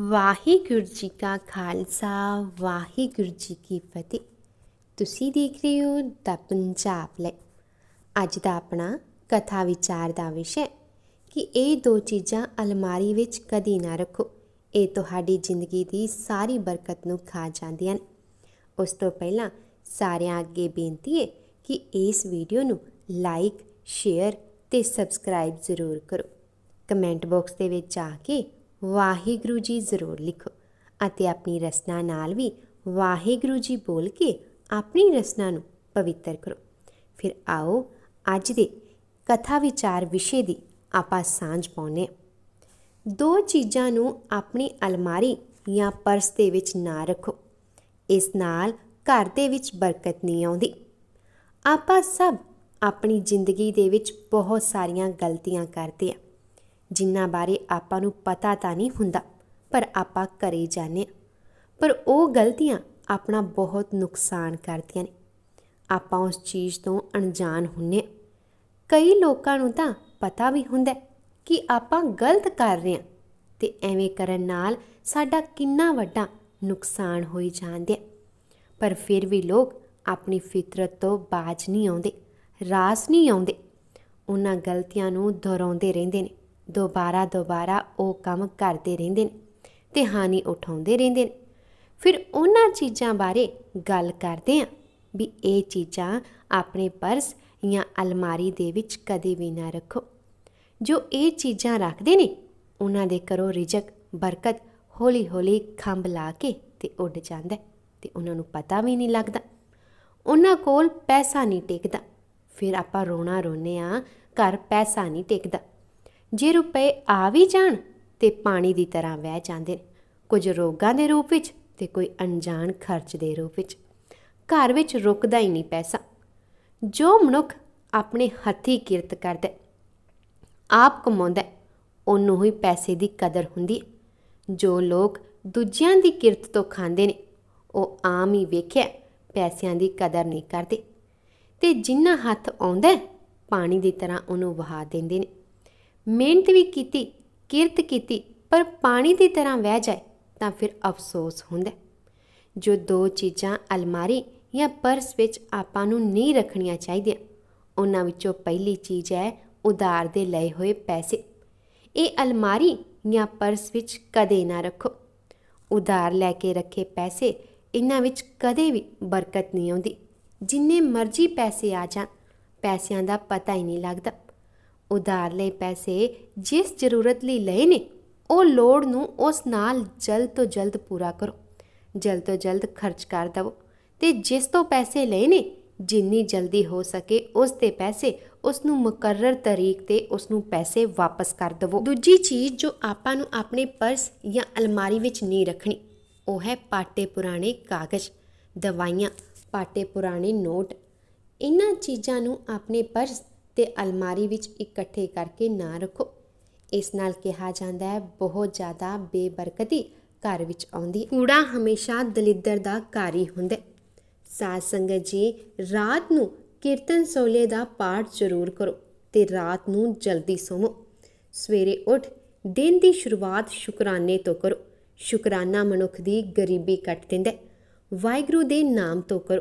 ਵਾਹਿਗੁਰੂ ਜੀ ਕਾ ਖਾਲਸਾ ਵਾਹਿਗੁਰੂ ਜੀ ਕੀ ਫਤਿਹ ਤੁਸੀਂ ਦੇਖ ਰਹੇ ਹੋ ਦਾ ਪੰਜਾਬ ਲੈ ਅੱਜ ਦਾ ਆਪਣਾ ਕਥਾ ਵਿਚਾਰ ਦਾ ਵਿਸ਼ਾ ਕਿ ਇਹ ਦੋ ਚੀਜ਼ਾਂ ਅਲਮਾਰੀ ਵਿੱਚ ਕਦੀ ਨਾ ਰੱਖੋ ਇਹ ਤੁਹਾਡੀ ਜ਼ਿੰਦਗੀ ਦੀ ਸਾਰੀ ਬਰਕਤ ਨੂੰ ਖਾ ਜਾਂਦੀਆਂ ਨੇ ਉਸ ਤੋਂ ਪਹਿਲਾਂ ਸਾਰਿਆਂ ਅੱਗੇ ਬੇਨਤੀ ਹੈ ਕਿ ਇਸ ਵੀਡੀਓ ਨੂੰ ਲਾਈਕ ਸ਼ੇਅਰ ਤੇ ਸਬਸਕ੍ਰਾਈਬ ਜ਼ਰੂਰ ਕਰੋ ਕਮੈਂਟ ਬਾਕਸ ਦੇ ਵਿੱਚ ਜਾ ਕੇ ਵਾਹਿਗੁਰੂ ਜੀ ਜ਼ਰੂਰ ਲਿਖੋ ਅਤੇ ਆਪਣੀ ਰਸਨਾ ਨਾਲ ਵੀ ਵਾਹਿਗੁਰੂ ਜੀ ਬੋਲ ਕੇ ਆਪਣੀ ਰਸਨਾ ਨੂੰ ਪਵਿੱਤਰ ਕਰੋ ਫਿਰ ਆਓ ਅੱਜ ਦੇ ਕਥਾ ਵਿਚਾਰ ਵਿਸ਼ੇ ਦੀ ਆਪਾਂ ਸਾਂਝ ਪਾਉਨੇ ਦੋ ਚੀਜ਼ਾਂ ਨੂੰ ਆਪਣੀ ਅਲਮਾਰੀ ਜਾਂ ਪਰਸ ਦੇ ਵਿੱਚ ਨਾ ਰੱਖੋ ਇਸ ਨਾਲ ਘਰ ਦੇ ਵਿੱਚ ਬਰਕਤ ਨਹੀਂ ਆਉਂਦੀ ਆਪਾਂ ਸਭ ਆਪਣੀ ਜ਼ਿੰਦਗੀ ਦੇ ਵਿੱਚ ਬਹੁਤ ਸਾਰੀਆਂ ਗਲਤੀਆਂ ਕਰਦੇ ਆ ਜਿਨ੍ਹਾਂ ਬਾਰੇ ਆਪਾਂ ਨੂੰ ਪਤਾ ਤਾਂ ਨਹੀਂ ਹੁੰਦਾ ਪਰ ਆਪਾਂ ਕਰੇ ਜਾਂਦੇ ਪਰ ਉਹ ਗਲਤੀਆਂ ਆਪਣਾ ਬਹੁਤ ਨੁਕਸਾਨ ਕਰਦੀਆਂ ਨੇ ਆਪਾਂ ਉਸ ਚੀਜ਼ ਤੋਂ ਅਣਜਾਣ ਹੁੰਨੇ ਕਈ ਲੋਕਾਂ ਨੂੰ ਤਾਂ ਪਤਾ ਵੀ ਹੁੰਦਾ ਕਿ ਆਪਾਂ ਗਲਤ ਕਰ ਰਹੇ ਹਾਂ ਤੇ ਐਵੇਂ ਕਰਨ ਨਾਲ ਸਾਡਾ ਕਿੰਨਾ ਵੱਡਾ ਨੁਕਸਾਨ ਹੋਈ ਜਾਂਦੇ ਪਰ ਫਿਰ ਵੀ ਲੋਕ ਆਪਣੀ ਫਿਤਰਤ ਤੋਂ ਬਾਜ ਨਹੀਂ ਆਉਂਦੇ ਰਾਸ ਨਹੀਂ ਆਉਂਦੇ ਉਹਨਾਂ ਗਲਤੀਆਂ ਨੂੰ ਦੁਹਰਾਉਂਦੇ ਰਹਿੰਦੇ ਨੇ ਦੁਬਾਰਾ ਦੁਬਾਰਾ ਉਹ ਕੰਮ ਕਰਦੇ ਰਹਿੰਦੇ ਨੇ ਤੇ ਹਾਨੀ ਉਠਾਉਂਦੇ ਰਹਿੰਦੇ ਨੇ ਫਿਰ ਉਹਨਾਂ ਚੀਜ਼ਾਂ ਬਾਰੇ ਗੱਲ ਕਰਦੇ ਆ ਵੀ ਇਹ ਚੀਜ਼ਾਂ ਆਪਣੇ ਪਰਸ ਜਾਂ ਅਲਮਾਰੀ ਦੇ ਵਿੱਚ ਕਦੇ ਵੀ ਨਾ ਰੱਖੋ ਜੋ ਇਹ ਚੀਜ਼ਾਂ ਰੱਖਦੇ ਨੇ ਉਹਨਾਂ ਦੇ ਕਰੋ ਰਿਜਕ ਬਰਕਤ ਹੌਲੀ-ਹੌਲੀ ਖੰਭ ਲਾ ਕੇ ਤੇ ਉੱਡ ਜਾਂਦਾ ਤੇ ਉਹਨਾਂ ਨੂੰ ਪਤਾ ਵੀ ਨਹੀਂ ਲੱਗਦਾ ਉਹਨਾਂ ਕੋਲ ਪੈਸਾ ਨਹੀਂ ਟਿਕਦਾ ਫਿਰ ਆਪਾਂ ਰੋਣਾ ਰੋਨੇ ਆ ਘਰ ਪੈਸਾ ਨਹੀਂ ਟਿਕਦਾ ਜੇ ਰੁਪਏ ਆ ਵੀ ਜਾਣ ਤੇ ਪਾਣੀ ਦੀ ਤਰ੍ਹਾਂ ਵਹਿ ਜਾਂਦੇ ਕੁਝ ਰੋਗਾਂ ਦੇ ਰੂਪ ਵਿੱਚ ਤੇ ਕੋਈ ਅਣਜਾਣ ਖਰਚ ਦੇ ਰੂਪ ਵਿੱਚ ਘਰ ਵਿੱਚ ਰੁਕਦਾ ਹੀ ਨਹੀਂ ਪੈਸਾ ਜੋ ਮਨੁੱਖ ਆਪਣੇ ਹੱਥੀ ਕਿਰਤ ਕਰਦਾ ਆਪ ਕਮਾਉਂਦਾ ਉਹਨੂੰ ਹੀ ਪੈਸੇ ਦੀ ਕਦਰ ਹੁੰਦੀ ਜੋ ਲੋਕ ਦੂਜਿਆਂ ਦੀ ਕਿਰਤ ਤੋਂ ਖਾਂਦੇ ਨੇ ਉਹ ਆਮ ਹੀ ਵੇਖਿਆ ਪੈਸਿਆਂ ਦੀ ਕਦਰ ਨਹੀਂ ਕਰਦੇ ਤੇ ਜਿੰਨਾ ਹੱਥ ਆਉਂਦਾ ਪਾਣੀ ਦੀ ਤਰ੍ਹਾਂ ਉਹਨੂੰ ਵਹਾ ਦਿੰਦੇ ਨੇ ਮਿਹਨਤ ਵੀ ਕੀਤੀ ਕਿਰਤ ਕੀਤੀ ਪਰ ਪਾਣੀ ਦੀ ਤਰ੍ਹਾਂ ਵਹਿ ਜਾਏ ਤਾਂ ਫਿਰ ਅਫਸੋਸ ਹੁੰਦਾ ਜੋ ਦੋ ਚੀਜ਼ਾਂ ਅਲਮਾਰੀ ਜਾਂ ਪਰਸ ਵਿੱਚ ਆਪਾਂ ਨੂੰ ਨਹੀਂ ਰੱਖਣੀਆਂ ਚਾਹੀਦੀਆਂ ਉਹਨਾਂ ਵਿੱਚੋਂ ਪਹਿਲੀ ਚੀਜ਼ ਹੈ ਉਧਾਰ ਦੇ ਲਏ ਹੋਏ ਪੈਸੇ ਇਹ ਅਲਮਾਰੀ ਜਾਂ ਪਰਸ ਵਿੱਚ ਕਦੇ ਨਾ ਰੱਖੋ ਉਧਾਰ ਲੈ ਕੇ ਰੱਖੇ ਪੈਸੇ ਇਹਨਾਂ ਵਿੱਚ ਕਦੇ ਵੀ ਬਰਕਤ ਨਹੀਂ ਆਉਂਦੀ ਜਿੰਨੇ ਮਰਜ਼ੀ ਪੈਸੇ ਆ ਜਾਣ ਪੈਸਿਆਂ ਦਾ ਪਤਾ ਹੀ ਨਹੀਂ ਲੱਗਦਾ ਉਧਾਰ ਲਏ ਪੈਸੇ ਜਿਸ ਜ਼ਰੂਰਤ ਲਈ ਲਏ ਨੇ ਉਹ ਲੋੜ ਨੂੰ ਉਸ ਨਾਲ ਜਲਦ ਤੋਂ ਜਲਦ ਪੂਰਾ ਕਰੋ ਜਲਦ ਤੋਂ ਜਲਦ ਖਰਚ ਕਰ ਦਵੋ ਤੇ ਜਿਸ ਤੋਂ ਪੈਸੇ ਲਏ ਨੇ ਜਿੰਨੀ ਜਲਦੀ ਹੋ ਸਕੇ ਉਸ ਤੇ ਪੈਸੇ ਉਸ ਨੂੰ ਮੁਕਰਰ ਤਰੀਕ ਤੇ ਉਸ ਨੂੰ ਪੈਸੇ ਵਾਪਸ ਕਰ ਦਵੋ ਦੂਜੀ ਚੀਜ਼ ਜੋ ਆਪਾਂ ਨੂੰ ਆਪਣੇ ਪਰਸ ਜਾਂ ਅਲਮਾਰੀ ਵਿੱਚ ਨਹੀਂ ਰੱਖਣੀ ਉਹ ਹੈ ਪਾਟੇ ਪੁਰਾਣੇ ਕਾਗਜ਼ ਦਵਾਈਆਂ ਪਾਟੇ ਪੁਰਾਣੇ ਨੋਟ ਇਹਨਾਂ ਚੀਜ਼ਾਂ ਨੂੰ ਆਪਣੇ ਪਰਸ ਤੇ ਅਲਮਾਰੀ ਵਿੱਚ ਇਕੱਠੇ ਕਰਕੇ ਨਾ ਰੱਖੋ ਇਸ ਨਾਲ ਕਿਹਾ ਜਾਂਦਾ ਹੈ ਬਹੁਤ ਜ਼ਿਆਦਾ ਬੇਬਰਕਤੀ ਘਰ ਵਿੱਚ ਆਉਂਦੀ ਕੂੜਾ ਹਮੇਸ਼ਾ ਦਲਿੱਦਰ ਦਾ ਕਾਰੀ ਹੁੰਦਾ ਸਾਧ ਸੰਗਤ ਜੀ ਰਾਤ ਨੂੰ ਕੀਰਤਨ ਸੋਲੇ ਦਾ ਪਾਠ ਜ਼ਰੂਰ ਕਰੋ ਤੇ ਰਾਤ ਨੂੰ ਜਲਦੀ ਸੋਵੋ ਸਵੇਰੇ ਉੱਠ ਦਿਨ ਦੀ ਸ਼ੁਰੂਆਤ ਸ਼ੁਕਰਾਨੇ ਤੋਂ ਕਰੋ ਸ਼ੁਕਰਾਨਾ ਮਨੁੱਖ ਦੀ ਗਰੀਬੀ ਕੱਟ ਦਿੰਦਾ ਵਾਹਿਗੁਰੂ ਦੇ ਨਾਮ ਤੋਂ ਕਰੋ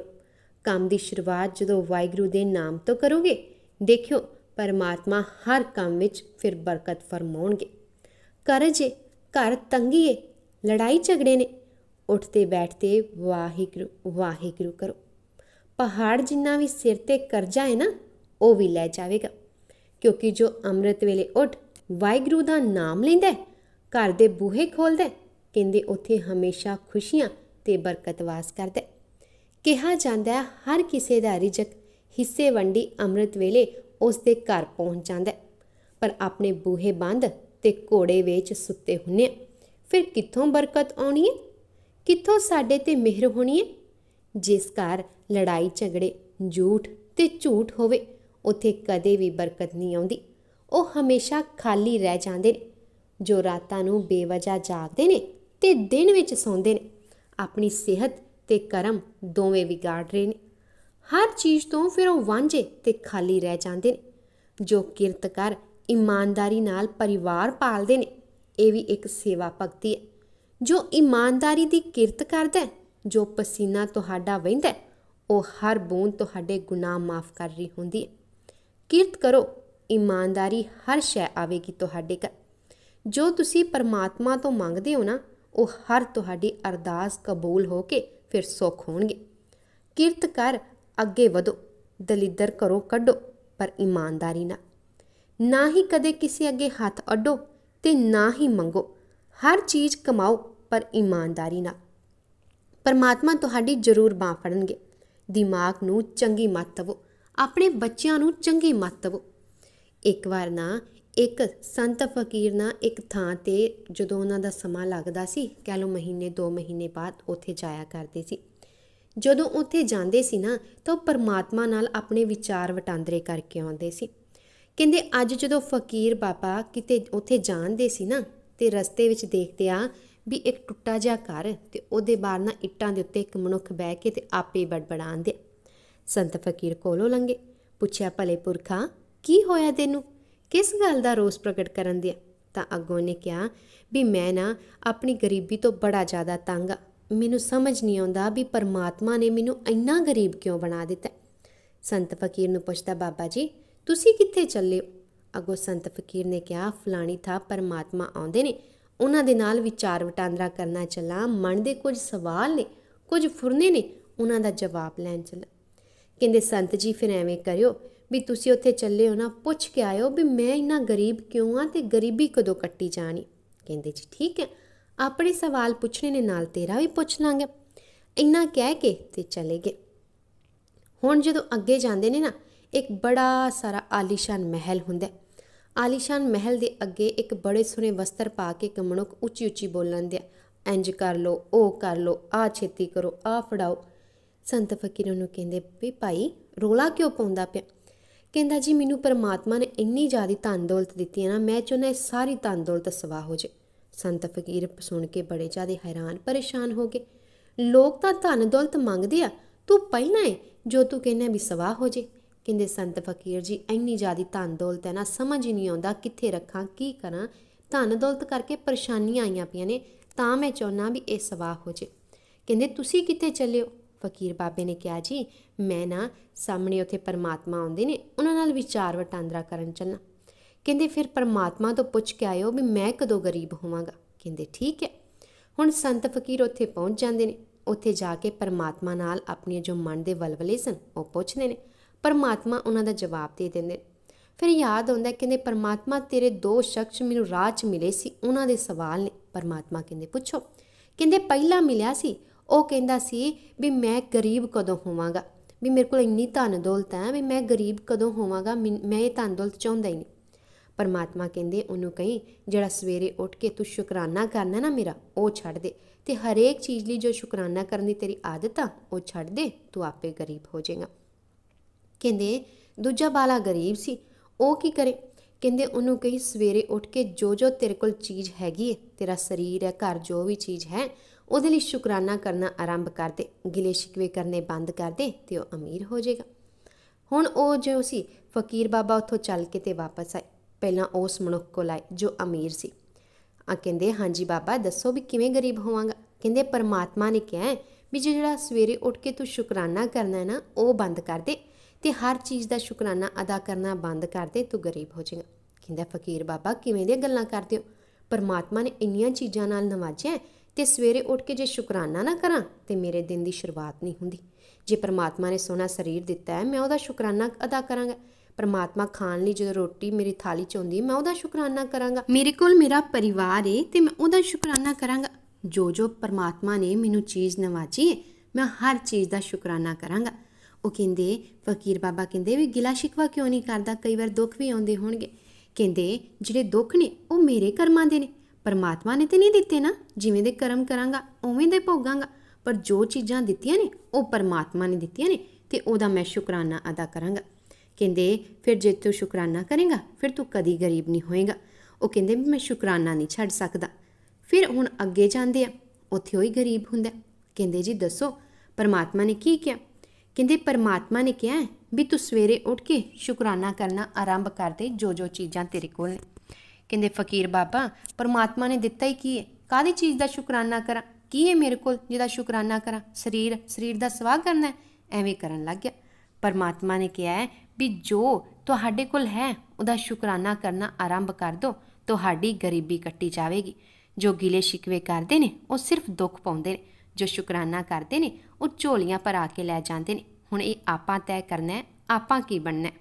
ਕੰਮ ਦੀ ਸ਼ੁਰੂਆਤ ਜਦੋਂ ਵਾਹਿਗੁਰੂ ਦੇ ਨਾਮ ਤੋਂ ਕਰੋਗੇ ਦੇਖਿਓ ਪਰਮਾਤਮਾ ਹਰ ਕੰਮ ਵਿੱਚ ਫਿਰ ਬਰਕਤ ਫਰਮਾਉਣਗੇ ਕਰਜੇ ਘਰ ਤੰਗੀਏ ਲੜਾਈ ਝਗੜੇ ਨੇ ਉੱਠਦੇ ਬੈਠਦੇ ਵਾਹਿਗੁਰੂ ਵਾਹਿਗੁਰੂ ਕਰੋ ਪਹਾੜ ਜਿੰਨਾ ਵੀ ਸਿਰ ਤੇ ਕਰਜ਼ਾ ਹੈ ਨਾ ਉਹ ਵੀ ਲੈ ਜਾਵੇਗਾ ਕਿਉਂਕਿ ਜੋ ਅੰਮ੍ਰਿਤ ਵੇਲੇ ਉੱਠ ਵਾਹਿਗੁਰੂ ਦਾ ਨਾਮ ਲੈਂਦਾ ਘਰ ਦੇ ਬੂਹੇ ਖੋਲਦਾ ਕਹਿੰਦੇ ਉੱਥੇ ਹਮੇਸ਼ਾ ਖੁਸ਼ੀਆਂ ਤੇ ਬਰਕਤ ਵਾਸ ਕਰਦਾ ਕਿਹਾ ਜਾਂਦਾ ਹੈ ਹਰ ਕਿਸੇ ਦਾ ਰਿਜਕ ਹਿੱਸੇ ਵੰਡੀ ਅੰਮ੍ਰਿਤ ਵੇਲੇ ਉਸ ਦੇ ਘਰ ਪਹੁੰਚ ਜਾਂਦਾ ਪਰ ਆਪਣੇ ਬੂਹੇ ਬੰਦ ਤੇ ਘੋੜੇ ਵਿੱਚ ਸੁੱਤੇ ਹੁੰਨੇ ਫਿਰ ਕਿੱਥੋਂ ਬਰਕਤ ਆਉਣੀ ਹੈ ਕਿੱਥੋਂ ਸਾਡੇ ਤੇ ਮਿਹਰ ਹੋਣੀ ਹੈ ਜਿਸ ਘਰ ਲੜਾਈ ਝਗੜੇ ਝੂਠ ਤੇ ਝੂਠ ਹੋਵੇ ਉਥੇ ਕਦੇ ਵੀ ਬਰਕਤ ਨਹੀਂ ਆਉਂਦੀ ਉਹ ਹਮੇਸ਼ਾ ਖਾਲੀ ਰਹਿ ਜਾਂਦੇ ਨੇ ਜੋ ਰਾਤਾਂ ਨੂੰ ਬੇਵਜਾ ਜਾਗਦੇ ਨੇ ਤੇ ਦਿਨ ਵਿੱਚ ਸੌਂਦੇ ਨੇ ਆਪਣੀ ਸਿਹਤ ਤੇ ਕਰਮ ਦੋਵੇਂ ਵਿਗਾੜ ਰਹੇ ਨੇ ਹਰ ਚੀਜ਼ ਤੋਂ ਫਿਰ ਉਹ ਵਾਂਝੇ ਤੇ ਖਾਲੀ ਰਹਿ ਜਾਂਦੇ ਨੇ ਜੋ ਕਿਰਤ ਕਰ ਇਮਾਨਦਾਰੀ ਨਾਲ ਪਰਿਵਾਰ ਪਾਲਦੇ ਨੇ ਇਹ ਵੀ ਇੱਕ ਸੇਵਾ ਭਗਤੀ ਹੈ ਜੋ ਇਮਾਨਦਾਰੀ ਦੀ ਕਿਰਤ ਕਰਦਾ ਜੋ ਪਸੀਨਾ ਤੁਹਾਡਾ ਵਹਿੰਦਾ ਉਹ ਹਰ ਬੂੰਦ ਤੁਹਾਡੇ ਗੁਨਾਹ ਮਾਫ ਕਰ ਰਹੀ ਹੁੰਦੀ ਹੈ ਕਿਰਤ ਕਰੋ ਇਮਾਨਦਾਰੀ ਹਰ ਸ਼ੈ ਆਵੇਗੀ ਤੁਹਾਡੇ ਕਰ ਜੋ ਤੁਸੀਂ ਪਰਮਾਤਮਾ ਤੋਂ ਮੰਗਦੇ ਹੋ ਨਾ ਉਹ ਹਰ ਤੁਹਾਡੀ ਅਰਦਾਸ ਕਬੂਲ ਹੋ ਕੇ ਫਿਰ ਸੁਖ ਹੋਣਗੇ ਕਿਰਤ ਕਰ ਅੱਗੇ ਵਧੋ ਦਲਿੱਦਰ ਕਰੋ ਕੱਢੋ ਪਰ ਇਮਾਨਦਾਰੀ ਨਾਲ ਨਾ ਹੀ ਕਦੇ ਕਿਸੇ ਅੱਗੇ ਹੱਥ ਅੱਡੋ ਤੇ ਨਾ ਹੀ ਮੰਗੋ ਹਰ ਚੀਜ਼ ਕਮਾਓ ਪਰ ਇਮਾਨਦਾਰੀ ਨਾਲ ਪਰਮਾਤਮਾ ਤੁਹਾਡੀ ਜ਼ਰੂਰ ਬਾਹ ਫੜਨਗੇ ਦਿਮਾਗ ਨੂੰ ਚੰਗੀ ਮੱਤ ਦਵੋ ਆਪਣੇ ਬੱਚਿਆਂ ਨੂੰ ਚੰਗੀ ਮੱਤ ਦਵੋ ਇੱਕ ਵਾਰ ਨਾ ਇੱਕ ਸੰਤ ਫਕੀਰ ਨਾ ਇੱਕ ਥਾਂ ਤੇ ਜਦੋਂ ਉਹਨਾਂ ਦਾ ਸਮਾਂ ਲੱਗਦਾ ਸੀ ਕਹ ਲਓ ਮਹੀਨੇ 2 ਮਹੀਨੇ ਬਾਅਦ ਉੱਥੇ ਜਾਇਆ ਕਰਦੇ ਸੀ ਜਦੋਂ ਉੱਥੇ ਜਾਂਦੇ ਸੀ ਨਾ ਤਾਂ ਪਰਮਾਤਮਾ ਨਾਲ ਆਪਣੇ ਵਿਚਾਰ ਵਟਾਂਦਰੇ ਕਰਕੇ ਆਉਂਦੇ ਸੀ ਕਹਿੰਦੇ ਅੱਜ ਜਦੋਂ ਫਕੀਰ ਬਾਬਾ ਕਿਤੇ ਉੱਥੇ ਜਾਂਦੇ ਸੀ ਨਾ ਤੇ ਰਸਤੇ ਵਿੱਚ ਦੇਖਦੇ ਆ ਵੀ ਇੱਕ ਟੁੱਟਾ ਜਿਹਾ ਘਰ ਤੇ ਉਹਦੇ ਬਾਹਰ ਨਾ ਇੱਟਾਂ ਦੇ ਉੱਤੇ ਇੱਕ ਮਨੁੱਖ ਬਹਿ ਕੇ ਤੇ ਆਪੇ ਬੜਬੜਾਉਂਦੇ ਸੰਤ ਫਕੀਰ ਕੋਲੋਂ ਲੰਗੇ ਪੁੱਛਿਆ ਭਲੇ ਪੁਰਖਾ ਕੀ ਹੋਇਆ ਤੈਨੂੰ ਕਿਸ ਗੱਲ ਦਾ ਰੋਸ ਪ੍ਰਗਟ ਕਰਨ ਦਿਆ ਤਾਂ ਅੱਗੋਂ ਨੇ ਕਿਹਾ ਵੀ ਮੈਂ ਨਾ ਆਪਣੀ ਗਰੀਬੀ ਤੋਂ ਬੜਾ ਜ਼ਿਆਦਾ ਤੰਗ ਆ ਮੈਨੂੰ ਸਮਝ ਨਹੀਂ ਆਉਂਦਾ ਵੀ ਪਰਮਾਤਮਾ ਨੇ ਮੈਨੂੰ ਇੰਨਾ ਗਰੀਬ ਕਿਉਂ ਬਣਾ ਦਿੱਤਾ ਸੰਤ ਫਕੀਰ ਨੂੰ ਪੁੱਛਦਾ ਬਾਬਾ ਜੀ ਤੁਸੀਂ ਕਿੱਥੇ ਚੱਲੇ ਅਗੋ ਸੰਤ ਫਕੀਰ ਨੇ ਕਿਹਾ ਫਲਾਣੀ ਥਾ ਪਰਮਾਤਮਾ ਆਉਂਦੇ ਨੇ ਉਹਨਾਂ ਦੇ ਨਾਲ ਵਿਚਾਰ ਵਟਾਂਦਰਾ ਕਰਨਾ ਚੱਲਾ ਮਨ ਦੇ ਕੁਝ ਸਵਾਲ ਨੇ ਕੁਝ ਫੁਰਨੇ ਨੇ ਉਹਨਾਂ ਦਾ ਜਵਾਬ ਲੈਣ ਚੱਲਾ ਕਹਿੰਦੇ ਸੰਤ ਜੀ ਫਿਰ ਐਵੇਂ ਕਰਿਓ ਵੀ ਤੁਸੀਂ ਉੱਥੇ ਚੱਲੇ ਹੋ ਨਾ ਪੁੱਛ ਕੇ ਆਇਓ ਵੀ ਮੈਂ ਇੰਨਾ ਗਰੀਬ ਕਿਉਂ ਆ ਤੇ ਗਰੀਬੀ ਕਦੋਂ ਕੱਟੀ ਜਾਣੀ ਕਹਿੰਦੇ ਜੀ ਠੀਕ ਹੈ ਆਪਣੇ ਸਵਾਲ ਪੁੱਛਣੇ ਨੇ ਨਾਲ ਤੇਰਾ ਵੀ ਪੁੱਛ ਲਾਂਗੇ ਇੰਨਾ ਕਹਿ ਕੇ ਤੇ ਚਲੇ ਗਏ ਹੁਣ ਜਦੋਂ ਅੱਗੇ ਜਾਂਦੇ ਨੇ ਨਾ ਇੱਕ ਬੜਾ ਸਾਰਾ ਆਲੀਸ਼ਾਨ ਮਹਿਲ ਹੁੰਦਾ ਆਲੀਸ਼ਾਨ ਮਹਿਲ ਦੇ ਅੱਗੇ ਇੱਕ ਬੜੇ ਸੋਹਣੇ ਵਸਤਰ ਪਾ ਕੇ ਕਮਣੁਕ ਉੱਚੀ ਉੱਚੀ ਬੋਲਣ ਦਿਆ ਇੰਜ ਕਰ ਲੋ ਉਹ ਕਰ ਲੋ ਆ ਛੇਤੀ ਕਰੋ ਆ ਫੜਾਓ ਸੰਤ ਫਕੀਰ ਨੂੰ ਕਹਿੰਦੇ ਵੀ ਭਾਈ ਰੋਲਾ ਕਿਉਂ ਪਾਉਂਦਾ ਪਿਆ ਕਹਿੰਦਾ ਜੀ ਮੈਨੂੰ ਪਰਮਾਤਮਾ ਨੇ ਇੰਨੀ ਜ਼ਿਆਦੀ ਧਨ ਦੌਲਤ ਦਿੱਤੀ ਹੈ ਨਾ ਮੈਂ ਚਾਹੁੰਦਾ ਸਾਰੀ ਧਨ ਦੌਲਤ ਸਵਾ ਹੋ ਜੇ ਸੰਤ ਫਕੀਰ ਸੁਣ ਕੇ ਬੜੇ ਜ਼ਿਆਦੇ ਹੈਰਾਨ ਪਰੇਸ਼ਾਨ ਹੋ ਗਏ ਲੋਕ ਤਾਂ ਧਨ ਦੌਲਤ ਮੰਗਦੇ ਆ ਤੂੰ ਪਹਿਲਾਂ ਹੀ ਜੋ ਤੂੰ ਕਹਿੰਨਾ ਵੀ ਸਵਾਹ ਹੋ ਜੇ ਕਹਿੰਦੇ ਸੰਤ ਫਕੀਰ ਜੀ ਐਨੀ ਜ਼ਿਆਦੀ ਧਨ ਦੌਲਤ ਹੈ ਨਾ ਸਮਝ ਹੀ ਨਹੀਂ ਆਉਂਦਾ ਕਿੱਥੇ ਰੱਖਾਂ ਕੀ ਕਰਾਂ ਧਨ ਦੌਲਤ ਕਰਕੇ ਪਰੇਸ਼ਾਨੀਆਂ ਆਈਆਂ ਪਈਆਂ ਨੇ ਤਾਂ ਮੈਂ ਚਾਹੁੰਨਾ ਵੀ ਇਹ ਸਵਾਹ ਹੋ ਜੇ ਕਹਿੰਦੇ ਤੁਸੀਂ ਕਿੱਥੇ ਚੱਲਿਓ ਫਕੀਰ ਬਾਬੇ ਨੇ ਕਿਹਾ ਜੀ ਮੈਂ ਨਾ ਸਾਹਮਣੇ ਉਥੇ ਪਰਮਾਤਮਾ ਆਉਂਦੇ ਨੇ ਉਹਨਾਂ ਨਾਲ ਵਿਚਾਰ ਵਟਾਂਦਰਾ ਕਰਨ ਚੱਲਣਾ ਕਹਿੰਦੇ ਫਿਰ ਪਰਮਾਤਮਾ ਤੋਂ ਪੁੱਛ ਕੇ ਆਇਓ ਵੀ ਮੈਂ ਕਦੋਂ ਗਰੀਬ ਹੋਵਾਂਗਾ ਕਹਿੰਦੇ ਠੀਕ ਹੈ ਹੁਣ ਸੰਤ ਫਕੀਰ ਉੱਥੇ ਪਹੁੰਚ ਜਾਂਦੇ ਨੇ ਉੱਥੇ ਜਾ ਕੇ ਪਰਮਾਤਮਾ ਨਾਲ ਆਪਣੀਆਂ ਜੋ ਮਨ ਦੇ ਵਲਵਲੇ ਸਨ ਉਹ ਪੁੱਛਦੇ ਨੇ ਪਰਮਾਤਮਾ ਉਹਨਾਂ ਦਾ ਜਵਾਬ ਦੇ ਦਿੰਦੇ ਨੇ ਫਿਰ ਯਾਦ ਆਉਂਦਾ ਕਹਿੰਦੇ ਪਰਮਾਤਮਾ ਤੇਰੇ ਦੋ ਸ਼ਖਸ ਮੈਨੂੰ ਰਾਹ 'ਚ ਮਿਲੇ ਸੀ ਉਹਨਾਂ ਦੇ ਸਵਾਲ ਨੇ ਪਰਮਾਤਮਾ ਕਹਿੰਦੇ ਪੁੱਛੋ ਕਹਿੰਦੇ ਪਹਿਲਾ ਮਿਲਿਆ ਸੀ ਉਹ ਕਹਿੰਦਾ ਸੀ ਵੀ ਮੈਂ ਗਰੀਬ ਕਦੋਂ ਹੋਵਾਂਗਾ ਵੀ ਮੇਰੇ ਕੋਲ ਇੰਨੀ ਧਨ ਦੌਲਤ ਹੈ ਵੀ ਮੈਂ ਗਰੀਬ ਕਦੋਂ ਹੋਵਾਂਗਾ ਮੈਂ ਇਹ ਧਨ ਦੌਲਤ ਚਾਹੁੰਦਾ ਹੀ ਨਹੀਂ ਪਰਮਾਤਮਾ ਕਹਿੰਦੇ ਉਹਨੂੰ ਕਹੀਂ ਜਿਹੜਾ ਸਵੇਰੇ ਉੱਠ ਕੇ ਤੂੰ ਸ਼ੁਕਰਾਨਾ ਕਰਨਾ ਨਾ ਮੇਰਾ ਉਹ ਛੱਡ ਦੇ ਤੇ ਹਰੇਕ ਚੀਜ਼ ਲਈ ਜੋ ਸ਼ੁਕਰਾਨਾ ਕਰਨ ਦੀ ਤੇਰੀ ਆਦਤ ਆ ਉਹ ਛੱਡ ਦੇ ਤੂੰ ਆਪੇ ਗਰੀਬ ਹੋ ਜਾਏਗਾ ਕਹਿੰਦੇ ਦੂਜਾ ਬਾਲਾ ਗਰੀਬ ਸੀ ਉਹ ਕੀ ਕਰੇ ਕਹਿੰਦੇ ਉਹਨੂੰ ਕਹੀਂ ਸਵੇਰੇ ਉੱਠ ਕੇ ਜੋ ਜੋ ਤੇਰੇ ਕੋਲ ਚੀਜ਼ ਹੈਗੀ ਹੈ ਤੇਰਾ ਸਰੀਰ ਹੈ ਘਰ ਜੋ ਵੀ ਚੀਜ਼ ਹੈ ਉਹਦੇ ਲਈ ਸ਼ੁਕਰਾਨਾ ਕਰਨਾ ਆਰੰਭ ਕਰ ਦੇ ਗਿਲੇ ਸ਼ਿਕਵੇ ਕਰਨੇ ਬੰਦ ਕਰ ਦੇ ਤੇ ਉਹ ਅਮੀਰ ਹੋ ਜਾਏਗਾ ਹੁਣ ਉਹ ਜੋ ਸੀ ਫਕੀਰ ਬਾਬਾ ਉੱਥੋਂ ਚੱਲ ਕੇ ਤੇ ਵਾਪਸ ਆਏ ਪਹਿਲਾਂ ਉਸ ਮਨੁੱਖ ਕੋਲ ਆਏ ਜੋ ਅਮੀਰ ਸੀ ਆ ਕਹਿੰਦੇ ਹਾਂਜੀ ਬਾਬਾ ਦੱਸੋ ਵੀ ਕਿਵੇਂ ਗਰੀਬ ਹੋਵਾਂਗਾ ਕਹਿੰਦੇ ਪਰਮਾਤਮਾ ਨੇ ਕਿਹਾ ਵੀ ਜਿਹੜਾ ਸਵੇਰੇ ਉੱਠ ਕੇ ਤੂੰ ਸ਼ੁਕਰਾਨਾ ਕਰਨਾ ਹੈ ਨਾ ਉਹ ਬੰਦ ਕਰ ਦੇ ਤੇ ਹਰ ਚੀਜ਼ ਦਾ ਸ਼ੁਕਰਾਨਾ ਅਦਾ ਕਰਨਾ ਬੰਦ ਕਰ ਦੇ ਤੂੰ ਗਰੀਬ ਹੋ ਜਾਏਗਾ ਕਹਿੰਦਾ ਫਕੀਰ ਬਾਬਾ ਕਿਵੇਂ ਦੀਆਂ ਗੱਲਾਂ ਕਰਦੇ ਹੋ ਪਰਮਾਤਮਾ ਨੇ ਇੰਨੀਆਂ ਚੀਜ਼ਾਂ ਨਾਲ ਨਵਾਜਿਆ ਤੇ ਸਵੇਰੇ ਉੱਠ ਕੇ ਜੇ ਸ਼ੁਕਰਾਨਾ ਨਾ ਕਰਾਂ ਤੇ ਮੇਰੇ ਦਿਨ ਦੀ ਸ਼ੁਰੂਆਤ ਨਹੀਂ ਹੁੰਦੀ ਜੇ ਪਰਮਾਤਮਾ ਨੇ ਸੋਨਾ ਸਰੀਰ ਦਿੱਤਾ ਹੈ ਮੈਂ ਉਹਦਾ ਸ਼ੁਕਰਾਨਾ ਅਦਾ ਕਰਾਂਗਾ ਪਰਮਾਤਮਾ ਖਾਣ ਲਈ ਜਦੋਂ ਰੋਟੀ ਮੇਰੀ ਥਾਲੀ 'ਚ ਆਉਂਦੀ ਮੈਂ ਉਹਦਾ ਸ਼ੁਕਰਾਨਾ ਕਰਾਂਗਾ ਮੇਰੇ ਕੋਲ ਮੇਰਾ ਪਰਿਵਾਰ ਏ ਤੇ ਮੈਂ ਉਹਦਾ ਸ਼ੁਕਰਾਨਾ ਕਰਾਂਗਾ ਜੋ ਜੋ ਪਰਮਾਤਮਾ ਨੇ ਮੈਨੂੰ ਚੀਜ਼ ਨਵਾਜੀ ਹੈ ਮੈਂ ਹਰ ਚੀਜ਼ ਦਾ ਸ਼ੁਕਰਾਨਾ ਕਰਾਂਗਾ ਉਹ ਕਹਿੰਦੇ ਫਕੀਰ ਬਾਬਾ ਕਹਿੰਦੇ ਵੀ ਗਿਲਾ ਸ਼ਿਕਵਾ ਕਿਉਂ ਨਹੀਂ ਕਰਦਾ ਕਈ ਵਾਰ ਦੁੱਖ ਵੀ ਆਉਂਦੇ ਹੋਣਗੇ ਕਹਿੰਦੇ ਜਿਹੜੇ ਦੁੱਖ ਨੇ ਉਹ ਮੇਰੇ ਕਰਮਾਂ ਦੇ ਨੇ ਪਰਮਾਤਮਾ ਨੇ ਤੇ ਨਹੀਂ ਦਿੱਤੇ ਨਾ ਜਿਵੇਂ ਦੇ ਕਰਮ ਕਰਾਂਗਾ ਉਵੇਂ ਦੇ ਭੋਗਾਂਗਾ ਪਰ ਜੋ ਚੀਜ਼ਾਂ ਦਿੱਤੀਆਂ ਨੇ ਉਹ ਪਰਮਾਤਮਾ ਨੇ ਦਿੱਤੀਆਂ ਨੇ ਤੇ ਉਹਦਾ ਮੈਂ ਸ਼ੁਕਰਾਨਾ ਅਦਾ ਕਰਾਂਗਾ ਕਹਿੰਦੇ ਫਿਰ ਜੇ ਤੂੰ ਸ਼ੁਕਰਾਨਾ ਕਰੇਗਾ ਫਿਰ ਤੂੰ ਕਦੀ ਗਰੀਬ ਨਹੀਂ ਹੋਏਗਾ ਉਹ ਕਹਿੰਦੇ ਮੈਂ ਸ਼ੁਕਰਾਨਾ ਨਹੀਂ ਛੱਡ ਸਕਦਾ ਫਿਰ ਹੁਣ ਅੱਗੇ ਜਾਂਦੇ ਆ ਉੱਥੇ ਉਹ ਹੀ ਗਰੀਬ ਹੁੰਦਾ ਕਹਿੰਦੇ ਜੀ ਦੱਸੋ ਪਰਮਾਤਮਾ ਨੇ ਕੀ ਕਿਹਾ ਕਹਿੰਦੇ ਪਰਮਾਤਮਾ ਨੇ ਕਿਹਾ ਵੀ ਤੂੰ ਸਵੇਰੇ ਉੱਠ ਕੇ ਸ਼ੁਕਰਾਨਾ ਕਰਨਾ ਆਰੰਭ ਕਰ ਦੇ ਜੋ ਜੋ ਚੀਜ਼ਾਂ ਤੇਰੇ ਕੋਲ ਨੇ ਕਹਿੰਦੇ ਫਕੀਰ ਬਾਬਾ ਪਰਮਾਤਮਾ ਨੇ ਦਿੱਤਾ ਹੀ ਕੀ ਹੈ ਕਾਦੀ ਚੀਜ਼ ਦਾ ਸ਼ੁਕਰਾਨਾ ਕਰਾਂ ਕੀ ਹੈ ਮੇਰੇ ਕੋਲ ਜਿਹਦਾ ਸ਼ੁਕਰਾਨਾ ਕਰਾਂ ਸਰੀਰ ਸਰੀਰ ਦਾ ਸਵਾਗ ਕਰਨਾ ਐਵੇਂ ਕਰਨ ਲੱਗ ਗਿਆ ਪਰਮਾਤਮਾ ਨੇ ਕਿਹਾ ਹੈ ਵੀ ਜੋ ਤੁਹਾਡੇ ਕੋਲ ਹੈ ਉਹਦਾ ਸ਼ੁਕਰਾਨਾ ਕਰਨਾ ਆਰੰਭ ਕਰ ਦਿਓ ਤੁਹਾਡੀ ਗਰੀਬੀ ਕੱਟੀ ਜਾਵੇਗੀ ਜੋ ਗਿਲੇ ਸ਼ਿਕਵੇ ਕਰਦੇ ਨੇ ਉਹ ਸਿਰਫ ਦੁੱਖ ਪਾਉਂਦੇ ਨੇ ਜੋ ਸ਼ੁਕਰਾਨਾ ਕਰਦੇ ਨੇ ਉਹ ਝੋਲੀਆਂ ਭਰਾ ਕੇ ਲੈ ਜਾਂਦੇ ਨੇ ਹੁਣ ਇਹ ਆਪਾਂ ਤੈਅ ਕਰਨਾ ਹੈ ਆਪਾਂ ਕੀ ਬਣਨਾ ਹੈ